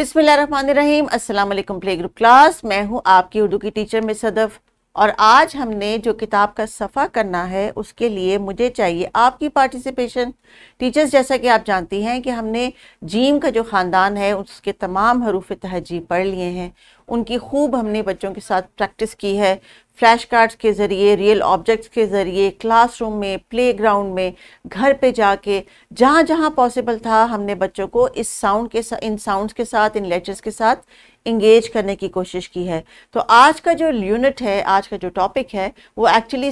बिस्मिल्लाहिर्रहमानिर्रहीम अस्सलाम play group class मैं हूं आपकी उर्दू की टीचर मिस सदफ़ और आज हमने जो किताब का सफ़ा करना है उसके लिए मुझे चाहिए आपकी पार्टिसिपेशन टीचर्स जैसा कि आप जानती हैं कि हमने जीम का जो ख़ानदान है उसके तमाम हरूफ तहजीब पढ़ लिए हैं उनकी खूब हमने बच्चों के साथ प्रैक्टिस की है फ्लैश कार्ड्स के ज़रिए रियल ऑब्जेक्ट्स के ज़रिए क्लासरूम में प्लेग्राउंड में घर पे जाके जहाँ जहाँ पॉसिबल था हमने बच्चों को इस साउंड के साथ इन साउंड्स के साथ इन लेटर्स के साथ इंगेज करने की कोशिश की है तो आज का जो यूनिट है आज का जो टॉपिक है वो एक्चुअली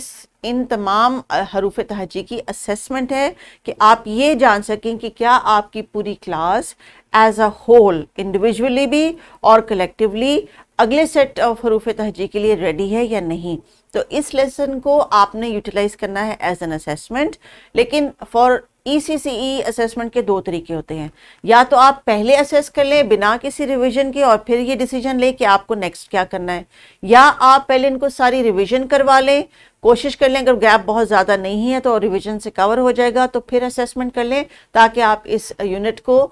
इन तमाम हरूफ तहजी की असेसमेंट है कि आप ये जान सकें कि क्या आपकी पूरी class as a whole individually भी और कलेक्टिवली अगले सेट ऑफ हरूफ तहजी के लिए रेडी है या नहीं तो इस लेसन को आपने यूटिलाइज करना है एज एन असेसमेंट लेकिन for E C C E assessment के दो तरीके होते हैं या तो आप पहले असेस कर लें बिना किसी रिवीजन के और फिर ये डिसीजन लें कि आपको नेक्स्ट क्या करना है या आप पहले इनको सारी रिवीजन करवा लें कोशिश कर लें अगर गैप बहुत ज़्यादा नहीं है तो रिवीजन से कवर हो जाएगा तो फिर असेसमेंट कर लें ताकि आप इस यूनिट को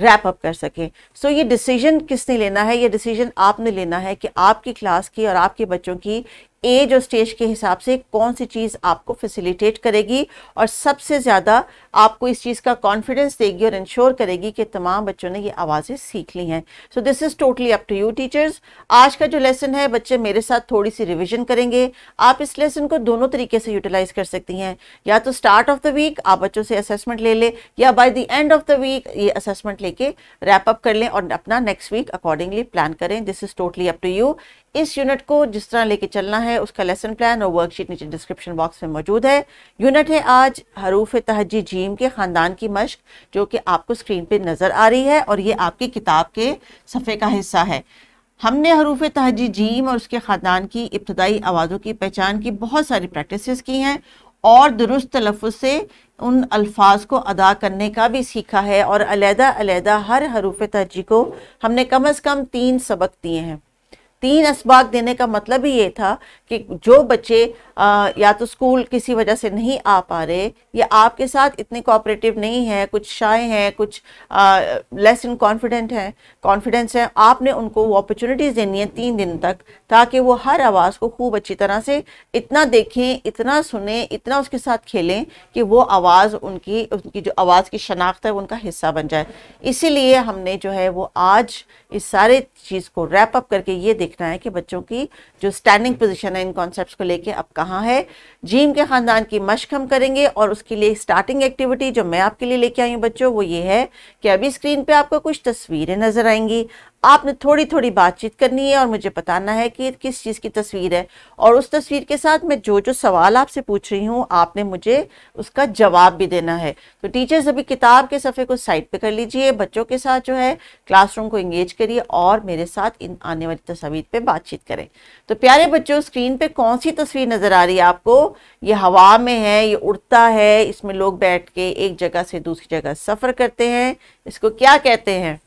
रैप अप कर सकें सो so, ये डिसीजन किसने लेना है ये डिसीजन आपने लेना है कि आपकी क्लास की और आपके बच्चों की एज और स्टेज के हिसाब से कौन सी चीज़ आपको फैसिलिटेट करेगी और सबसे ज़्यादा आपको इस चीज़ का कॉन्फिडेंस देगी और इंश्योर करेगी कि तमाम बच्चों ने ये आवाज़ें सीख ली हैं so this is totally up to you teachers आज का जो लेसन है बच्चे मेरे साथ थोड़ी सी रिविजन करेंगे आप इस लेसन को दोनों तरीके से यूटिलाइज कर सकती हैं या तो स्टार्ट ऑफ द वीक आप बच्चों से असेसमेंट ले लें या by the end of the week ये असेसमेंट लेके रैप अप कर लें और अपना नेक्स्ट वीक अकॉर्डिंगली प्लान करें this is totally up to you इस यूनिट को जिस तरह लेके चलना है उसका लेसन प्लान और वर्कशीट नीचे डिस्क्रिप्शन बॉक्स में मौजूद है यूनिट है आज हरूफ तहजी जीम के ख़ानदान की मश्क जो कि आपको स्क्रीन पे नज़र आ रही है और ये आपकी किताब के सफ़े का हिस्सा है हमने हरूफ तहजी जीम और उसके ख़ानदान की इब्तदाई आवाज़ों की पहचान की बहुत सारी प्रैक्टिस की हैं और दुरुस्त तलफ़ से उन अल्फाज को अदा करने का भी सीखा है और अलहदा अलहदा हर हरूफ तहजी को हमने कम अज़ कम तीन सबक दिए हैं तीन इसबाक देने का मतलब ही ये था कि जो बच्चे आ, या तो स्कूल किसी वजह से नहीं आ पा रहे या आपके साथ इतने कोऑपरेटिव नहीं हैं कुछ शाए हैं कुछ लेस इन कॉन्फिडेंट हैं कॉन्फिडेंस हैं आपने उनको वो अपॉर्चुनिटीज़ देनी है तीन दिन तक ताकि वो हर आवाज़ को खूब अच्छी तरह से इतना देखें इतना सुने इतना उसके साथ खेलें कि वो आवाज़ उनकी उनकी जो आवाज़ की शनाख्त है उनका हिस्सा बन जाए इसीलिए हमने जो है वो आज इस सारे चीज़ को रैप अप करके ये देखा देखना है कि बच्चों की जो स्टैंडिंग पोजीशन है इन कॉन्सेप्ट को लेके अब कहाँ है जीम के ख़ानदान की मश्क हम करेंगे और उसके लिए स्टार्टिंग एक्टिविटी जो मैं आपके लिए लेके आई हूँ बच्चों वो ये है कि अभी स्क्रीन पर आपको कुछ तस्वीरें नज़र आएंगी आपने थोड़ी थोड़ी बातचीत करनी है और मुझे बताना है कि किस चीज़ की तस्वीर है और उस तस्वीर के साथ मैं जो जो सवाल आपसे पूछ रही हूँ आपने मुझे उसका जवाब भी देना है तो टीचर्स अभी किताब के सफ़े को साइड पे कर लीजिए बच्चों के साथ जो है क्लासरूम को इंगेज करिए और मेरे साथ इन आने वाली तस्वीर पर बातचीत करें तो प्यारे बच्चों स्क्रीन पर कौन सी तस्वीर नज़र आ रही है आपको ये हवा में है ये उड़ता है इसमें लोग बैठ के एक जगह से दूसरी जगह सफ़र करते हैं इसको क्या कहते हैं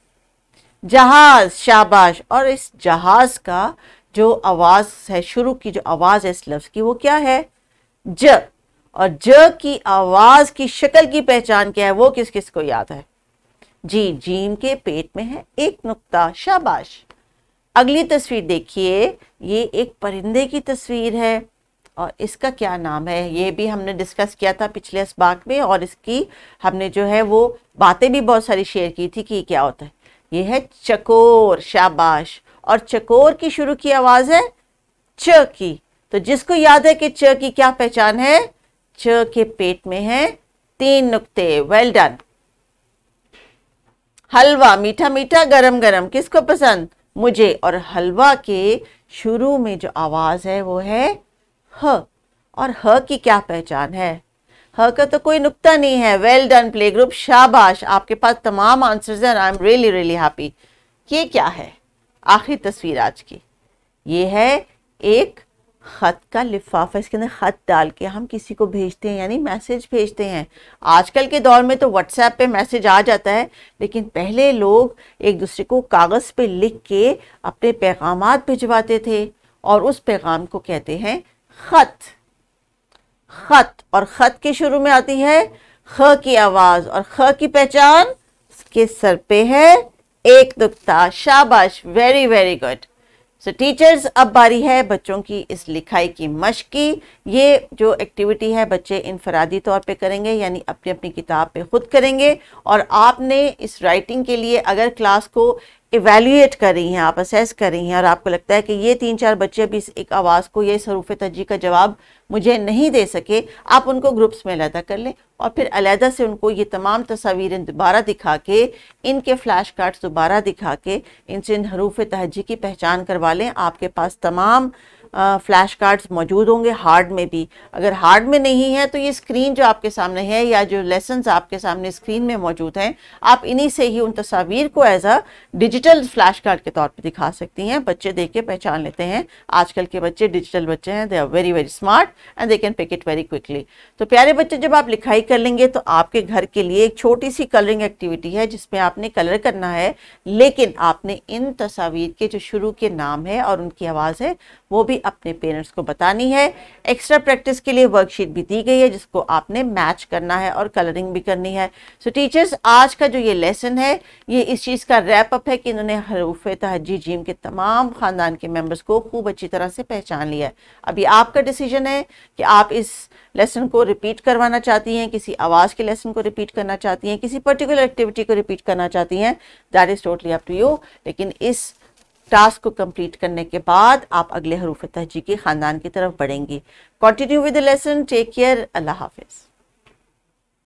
जहाज शाबाश और इस जहाज का जो आवाज़ है शुरू की जो आवाज़ है इस लफ्ज़ की वो क्या है ज और ज की आवाज़ की शक्ल की पहचान क्या है वो किस किस को याद है जी जीम के पेट में है एक नुक्ता शाबाश अगली तस्वीर देखिए ये एक परिंदे की तस्वीर है और इसका क्या नाम है ये भी हमने डिस्कस किया था पिछले इस बाग में और इसकी हमने जो है वो बातें भी बहुत सारी शेयर की थी कि क्या होता है ये है चकोर शाबाश और चकोर की शुरू की आवाज़ है च की तो जिसको याद है कि च की क्या पहचान है च के पेट में है तीन नुक्ते वेल डन हलवा मीठा मीठा गरम गरम किसको पसंद मुझे और हलवा के शुरू में जो आवाज़ है वो है ह और ह की क्या पहचान है ह का तो कोई नुकता नहीं है वेल डन प्ले ग्रुप शाबाश आपके पास तमाम आंसर्स हैं I am really really happy ये क्या है आखिरी तस्वीर आज की ये है एक ख़त का लिफाफा इसके अंदर ख़त डाल के हम किसी को भेजते हैं यानी मैसेज भेजते हैं आजकल के दौर में तो व्हाट्सएप पे मैसेज आ जाता है लेकिन पहले लोग एक दूसरे को कागज़ पे लिख के अपने पैगाम भिजवाते थे और उस पैगाम को कहते हैं ख़त ख़त और ख़त के शुरू में आती है ख की आवाज़ और ख की पहचान उसके सर पे है एक नुकता शाबाश very very good so teachers अब बारी है बच्चों की इस लिखाई की मश की ये जो एक्टिविटी है बच्चे इनफरादी तौर पे करेंगे यानी अपनी अपनी किताब पे खुद करेंगे और आपने इस राइटिंग के लिए अगर क्लास को इवेल्यूएट कर रही हैं आप असेस कर रही हैं और आपको लगता है कि ये तीन चार बच्चे अभी इस एक आवाज़ को ये सरूफ तजी का जवाब मुझे नहीं दे सके आप उनको ग्रुप्स में अलहदा कर लें और फिर अलहदा से उनको ये तमाम तस्वीरें दोबारा दिखा के इनके फ्लैश कार्ड्स दोबारा दिखा के इनसे इन हरूफ तहजी की पहचान करवा लें आपके पास तमाम फ्लैश कार्ड्स मौजूद होंगे हार्ड में भी अगर हार्ड में नहीं है तो ये स्क्रीन जो आपके सामने है या जो लेसन आपके सामने स्क्रीन में मौजूद हैं आप इन्हीं से ही उन तस्वीर को as a digital flash card के तौर पर दिखा सकती हैं बच्चे देख के पहचान लेते हैं आजकल के बच्चे डिजिटल बच्चे हैं they are very very smart and they can pick it very quickly तो प्यारे बच्चे जब आप लिखाई कर लेंगे तो आपके घर के लिए एक छोटी सी कलरिंग एक्टिविटी है जिसमें आपने कलर करना है लेकिन आपने इन तस्वीर के जो शुरू के नाम है और उनकी आवाज़ है वो भी भी अपने पेरेंट्स को बतानी है एक्स्ट्रा प्रैक्टिस के लिए वर्कशीट भी दी गई है जिसको आपने मैच करना है और कलरिंग भी करनी है सो so, टीचर्स आज का जो ये लेसन है ये इस चीज़ का रैप अप है कि इन्होंने हरूफ तहजी जीम के तमाम ख़ानदान के मेम्बर्स को खूब अच्छी तरह से पहचान लिया है अभी आपका डिसीजन है कि आप इस लेसन को रिपीट करवाना चाहती हैं किसी आवाज़ के लेसन को रिपीट करना चाहती हैं किसी पर्टिकुलर एक्टिविटी को रिपीट करना चाहती हैं that is totally up to you लेकिन इस टास्क को कंप्लीट करने के बाद आप अगले हरूफ तहजी के ख़ानदान की तरफ बढ़ेंगे continue with the lesson take care अल्लाह हाफिज़